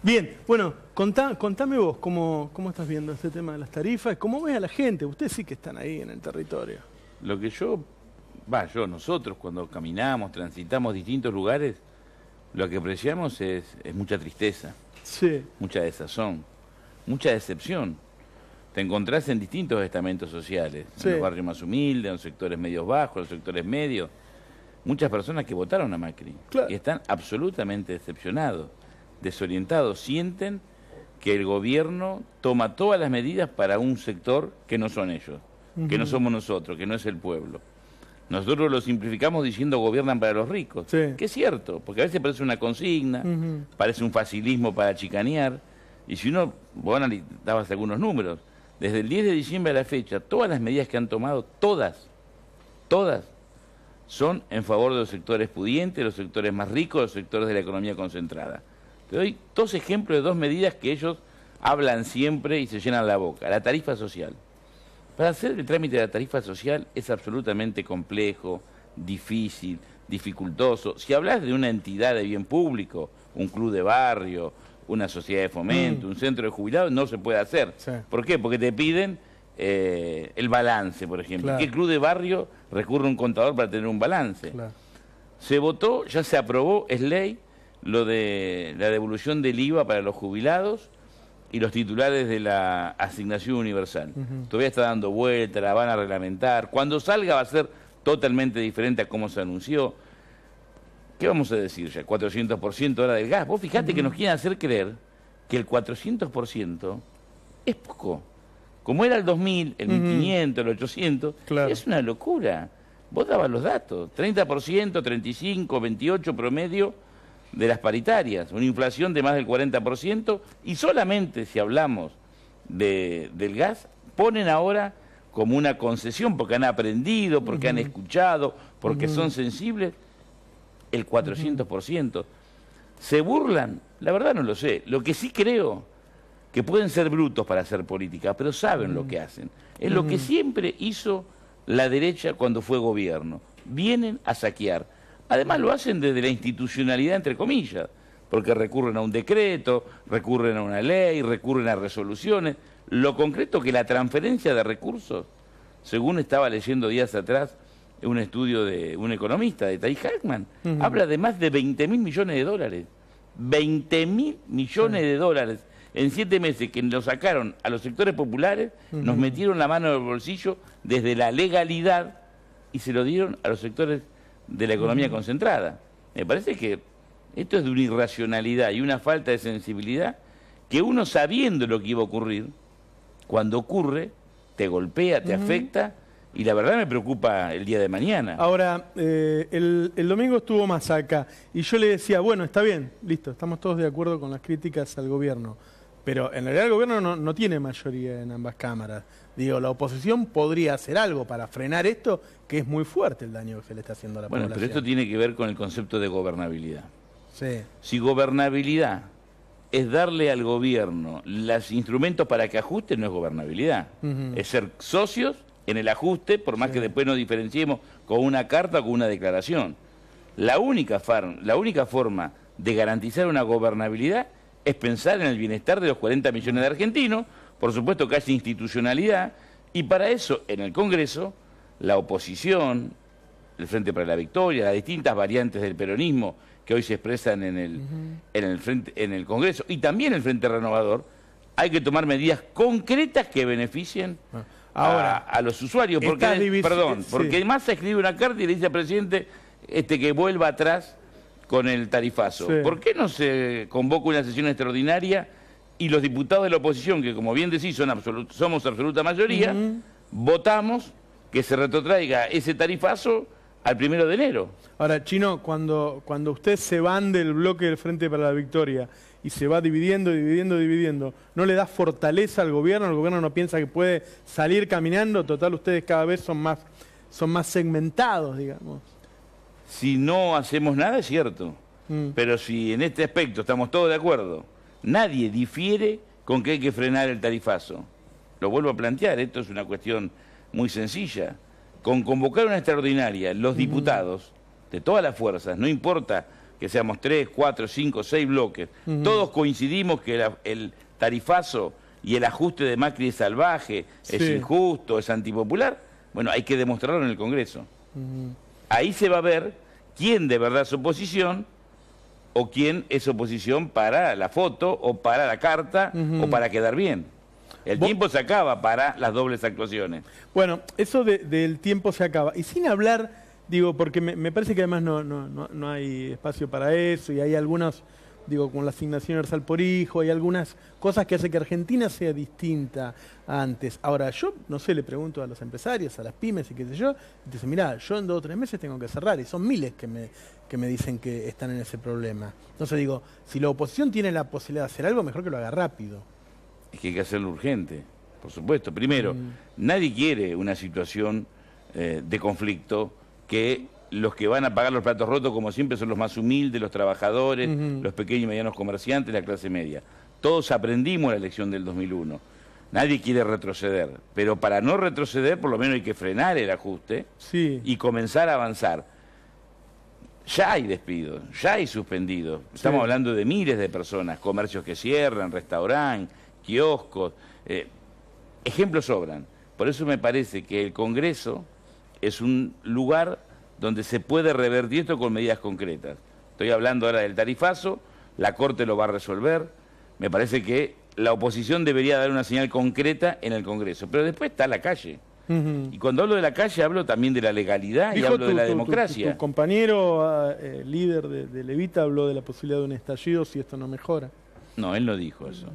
Bien, bueno, contame vos cómo, estás viendo este tema de las tarifas, cómo ves a la gente, ustedes sí que están ahí en el territorio. Lo que yo, va, yo, nosotros cuando caminamos, transitamos distintos lugares, lo que apreciamos es, es mucha tristeza, mucha desazón, mucha decepción. Te encontrás en distintos estamentos sociales, en los barrios más humildes, en los sectores medios bajos, en los sectores medios. Muchas personas que votaron a Macri y están absolutamente decepcionados desorientados, sienten que el gobierno toma todas las medidas para un sector que no son ellos, que no somos nosotros, que no es el pueblo. Nosotros lo simplificamos diciendo gobiernan para los ricos, que es cierto, porque a veces parece una consigna, parece un facilismo para chicanear, y si uno, bueno, dabas algunos números, desde el 10 de diciembre a la fecha, todas las medidas que han tomado, todas, todas, son en favor de los sectores pudientes, los sectores más ricos, los sectores de la economía concentrada. Te doy dos ejemplos de dos medidas que ellos hablan siempre y se llenan la boca. La tarifa social. Para hacer el trámite de la tarifa social es absolutamente complejo, difícil, dificultoso. Si hablas de una entidad de bien público, un club de barrio, una sociedad de fomento, mm. un centro de jubilados, no se puede hacer. ¿Por qué? Porque te piden eh, el balance, por ejemplo. ¿Qué club de barrio recurre un contador para tener un balance? Se votó, ya se aprobó, es ley lo de la devolución del IVA para los jubilados y los titulares de la asignación universal. Todavía está dando vuelta, la van a reglamentar. Cuando salga va a ser totalmente diferente a cómo se anunció. ¿Qué vamos a decir ya? 400% era del gas. Vos fijate que nos quieren hacer creer que el 400% es poco. Como era el 2000, el 1500, el 800, es una locura. Vos dabas los datos, 30%, 35, 28 promedio de las paritarias, una inflación de más del 40% y solamente si hablamos del gas, ponen ahora como una concesión porque han aprendido, porque han escuchado, porque son sensibles, el 400%. ¿Se burlan? La verdad no lo sé. Lo que sí creo, que pueden ser brutos para hacer política, pero saben lo que hacen. Es lo que siempre hizo la derecha cuando fue gobierno. Vienen a saquear Además lo hacen desde la institucionalidad, entre comillas, porque recurren a un decreto, recurren a una ley, recurren a resoluciones. Lo concreto que la transferencia de recursos, según estaba leyendo días atrás un estudio de un economista, de Tai Hackman, habla de más de 20 mil millones de dólares. 20 mil millones de dólares en siete meses que nos sacaron a los sectores populares, nos metieron la mano en el bolsillo desde la legalidad y se lo dieron a los sectores de la economía concentrada. Me parece que esto es de una irracionalidad y una falta de sensibilidad que uno sabiendo lo que iba a ocurrir, cuando ocurre, te golpea, te afecta y la verdad me preocupa el día de mañana. Ahora, eh, el, el, domingo estuvo más acá y yo le decía, bueno, está bien, listo, estamos todos de acuerdo con las críticas al gobierno. Pero en realidad el gobierno no, tiene mayoría en ambas cámaras. Digo, la oposición podría hacer algo para frenar esto, que es muy fuerte el daño que se le está haciendo a la población. Bueno, pero esto tiene que ver con el concepto de gobernabilidad. Sí. Si gobernabilidad es darle al gobierno los instrumentos para que ajuste, no es gobernabilidad. Es ser socios en el ajuste, por más que después nos diferenciemos con una carta o con una declaración. La única, la única forma de garantizar una gobernabilidad es pensar en el bienestar de los 40 millones de argentinos, por supuesto que hay institucionalidad, y para eso en el Congreso la oposición, el Frente para la Victoria, las distintas variantes del peronismo que hoy se expresan en el, en el, frente, en el Congreso y también el Frente Renovador, hay que tomar medidas concretas que beneficien ah, Ahora, a, los usuarios. Porque, perdón, porque más se escribe una carta y le dice al presidente este, que vuelva atrás con el tarifazo. ¿Por qué no se convoca una sesión extraordinaria y los diputados de la oposición, que como bien decís son absolut somos absoluta mayoría, votamos que se retrotraiga ese tarifazo al primero de enero? Ahora, Chino, cuando, cuando usted se van del bloque del Frente para la Victoria y se va dividiendo, dividiendo, dividiendo, ¿no le da fortaleza al gobierno? ¿El gobierno no piensa que puede salir caminando? Total, ustedes cada vez son más, son más segmentados, digamos si no hacemos nada es cierto. Mm. Pero si en este aspecto estamos todos de acuerdo, nadie difiere con que hay que frenar el tarifazo. Lo vuelvo a plantear, esto es una cuestión muy sencilla. Con convocar una extraordinaria, los mm. diputados de todas las fuerzas, no importa que seamos tres, cuatro, cinco, seis bloques, mm. todos coincidimos que el tarifazo y el ajuste de Macri es salvaje, es injusto, es antipopular. Bueno, hay que demostrarlo en el Congreso ahí se va a ver quién de verdad es oposición o quién es oposición para la foto o para la carta o para quedar bien. El tiempo se acaba para las dobles actuaciones. Bueno, eso del tiempo se acaba. Y sin hablar, digo, porque me, parece que además no, no, no hay espacio para eso y hay algunos digo, con la asignación universal por hijo, hay algunas cosas que hacen que Argentina sea distinta a antes. Ahora, yo, no sé, le pregunto a los empresarios, a las pymes y qué sé yo, y dicen, mirá, yo en dos o tres meses tengo que cerrar, y son miles que me, que me dicen que están en ese problema. Entonces digo, si la oposición tiene la posibilidad de hacer algo, mejor que lo haga rápido. Es que hay que hacerlo urgente, por supuesto. Primero, mm. nadie quiere una situación eh, de conflicto que los que van a pagar los platos rotos, como siempre, son los más humildes, los trabajadores, los pequeños y medianos comerciantes, la clase media. Todos aprendimos la lección del 2001. Nadie quiere retroceder, pero para no retroceder, por lo menos hay que frenar el ajuste y comenzar a avanzar. Ya hay despidos, ya hay suspendidos. Estamos hablando de miles de personas, comercios que cierran, restaurantes, kioscos. Eh, ejemplos sobran. Por eso me parece que el Congreso es un lugar donde se puede revertir esto con medidas concretas. Estoy hablando ahora del tarifazo, la Corte lo va a resolver. Me parece que la oposición debería dar una señal concreta en el Congreso. Pero después está la calle. Y cuando hablo de la calle hablo también de la legalidad y hablo de la democracia. Tu, compañero ah, eh, líder de, Levita habló de la posibilidad de un estallido si esto no mejora. No, él no dijo eso.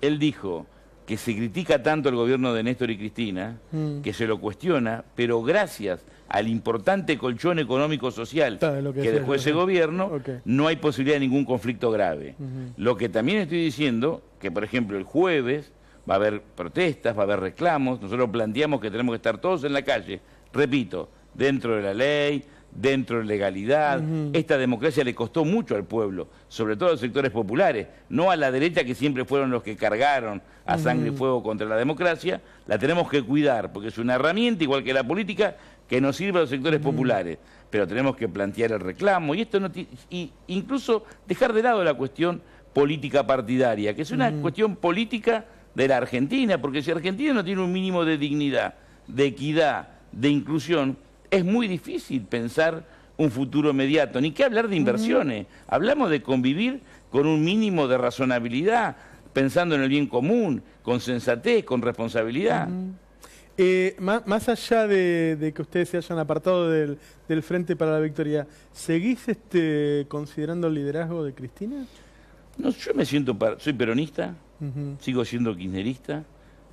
Él dijo, que se critica tanto el gobierno de Néstor y Cristina, mm. que se lo cuestiona, pero gracias al importante colchón económico-social que, después dejó ese gobierno, no hay posibilidad de ningún conflicto grave. Lo que también estoy diciendo, que por ejemplo el jueves va a haber protestas, va a haber reclamos, nosotros planteamos que tenemos que estar todos en la calle, repito, dentro de la ley, dentro de legalidad. Esta democracia le costó mucho al pueblo, sobre todo a los sectores populares, no a la derecha que siempre fueron los que cargaron a sangre y fuego contra la democracia. La tenemos que cuidar porque es una herramienta, igual que la política, que nos sirve a los sectores populares. Pero tenemos que plantear el reclamo y esto y incluso dejar de lado la cuestión política partidaria, que es una cuestión política de la Argentina, porque si Argentina no tiene un mínimo de dignidad, de equidad, de inclusión, es muy difícil pensar un futuro inmediato, ni qué hablar de inversiones. Hablamos de convivir con un mínimo de razonabilidad, pensando en el bien común, con sensatez, con responsabilidad. Eh, más, allá de, que ustedes se hayan apartado del, Frente para la Victoria, ¿seguís este, considerando el liderazgo de Cristina? No, yo me siento, soy peronista, sigo siendo kirchnerista,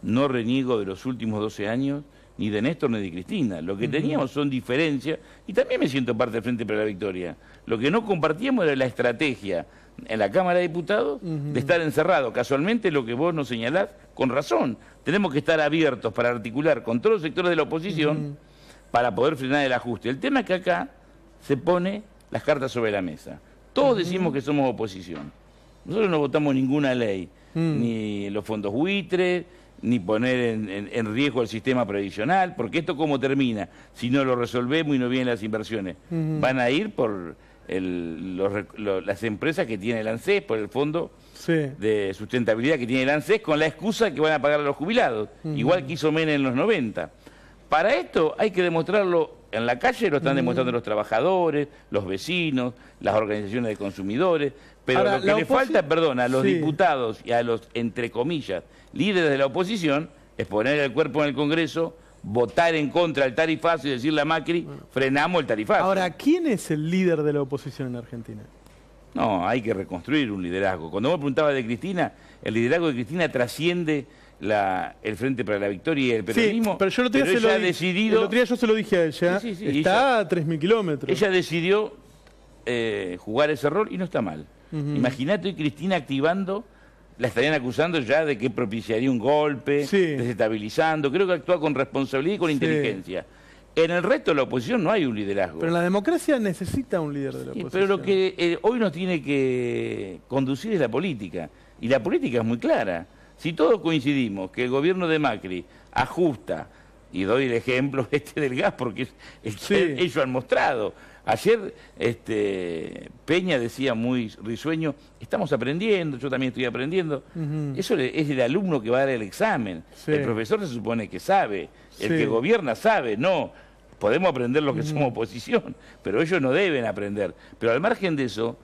no reniego de los últimos 12 años, ni de Néstor ni de Cristina. Lo que teníamos son diferencias, y también me siento parte del Frente para la Victoria. Lo que no compartíamos era la estrategia en la Cámara de Diputados de estar encerrado. Casualmente lo que vos nos señalás, con razón, tenemos que estar abiertos para articular con todos los sectores de la oposición para poder frenar el ajuste. El tema es que acá se pone las cartas sobre la mesa. Todos decimos que somos oposición. Nosotros no votamos ninguna ley, ni los fondos buitres, ni poner en, riesgo el sistema previsional, porque esto cómo termina, si no lo resolvemos y no vienen las inversiones, van a ir por las empresas que tiene el ANSES, por el fondo de sustentabilidad que tiene el ANSES, con la excusa que van a pagar a los jubilados, igual que hizo Menem en los 90. Para esto hay que demostrarlo en la calle, lo están demostrando los trabajadores, los vecinos, las organizaciones de consumidores, pero lo que le falta, perdón, a los diputados y a los, entre comillas, líderes de la oposición, es poner el cuerpo en el Congreso, votar en contra del tarifazo y decirle a Macri, frenamos el tarifazo. Ahora, ¿quién es el líder de la oposición en Argentina? No, hay que reconstruir un liderazgo. Cuando vos preguntabas de Cristina, el liderazgo de Cristina trasciende el Frente para la Victoria y el peronismo. Sí, pero yo lo tenía decidido... yo se lo dije a ella, está a 3.000 kilómetros. Ella decidió eh, jugar ese rol y no está mal. Imagínate hoy Cristina activando la estarían acusando ya de que propiciaría un golpe, desestabilizando. Creo que actúa con responsabilidad y con inteligencia. En el resto de la oposición no hay un liderazgo. Pero la democracia necesita un líder de la oposición. pero lo que eh, hoy nos tiene que conducir es la política. Y la política es muy clara. Si todos coincidimos que el gobierno de Macri ajusta, y doy el ejemplo este del gas porque ellos han mostrado. Ayer este, Peña decía muy risueño, estamos aprendiendo, yo también estoy aprendiendo. Eso es el alumno que va a dar el examen. El profesor se supone que sabe, el que gobierna sabe, no. Podemos aprender lo que somos oposición, pero ellos no deben aprender. Pero al margen de eso,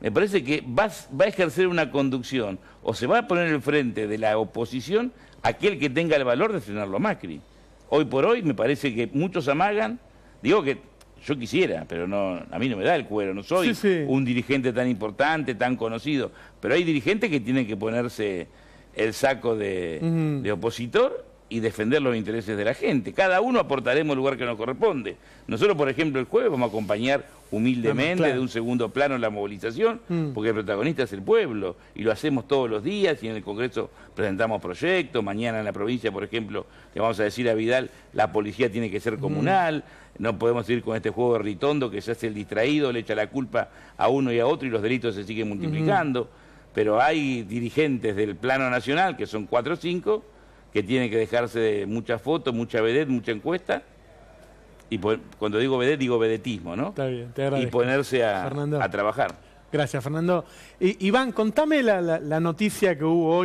me parece que va, a ejercer una conducción o se va a poner enfrente frente de la oposición aquel que tenga el valor de frenarlo a Macri hoy por hoy me parece que muchos amagan, digo que yo quisiera, pero no, a mí no me da el cuero, no soy un dirigente tan importante, tan conocido, pero hay dirigentes que tienen que ponerse el saco de opositor y defender los intereses de la gente. Cada uno aportaremos el lugar que nos corresponde. Nosotros, por ejemplo, el jueves vamos a acompañar humildemente de un segundo plano la movilización, mm. porque el protagonista es el pueblo, y lo hacemos todos los días, y en el Congreso presentamos proyectos, mañana en la provincia, por ejemplo, le vamos a decir a Vidal, la policía tiene que ser mm. comunal, no podemos ir con este juego de ritondo que se hace el distraído, le echa la culpa a uno y a otro y los delitos se siguen multiplicando, pero hay dirigentes del plano nacional, que son cuatro o cinco, que tiene que dejarse de muchas fotos, mucha vedette, mucha encuesta. Y pues, cuando digo vedette, digo vedetismo, ¿no? Está bien, te agradezco. Y ponerse a, trabajar. Gracias, Fernando. Iván, contame la noticia que hubo hoy.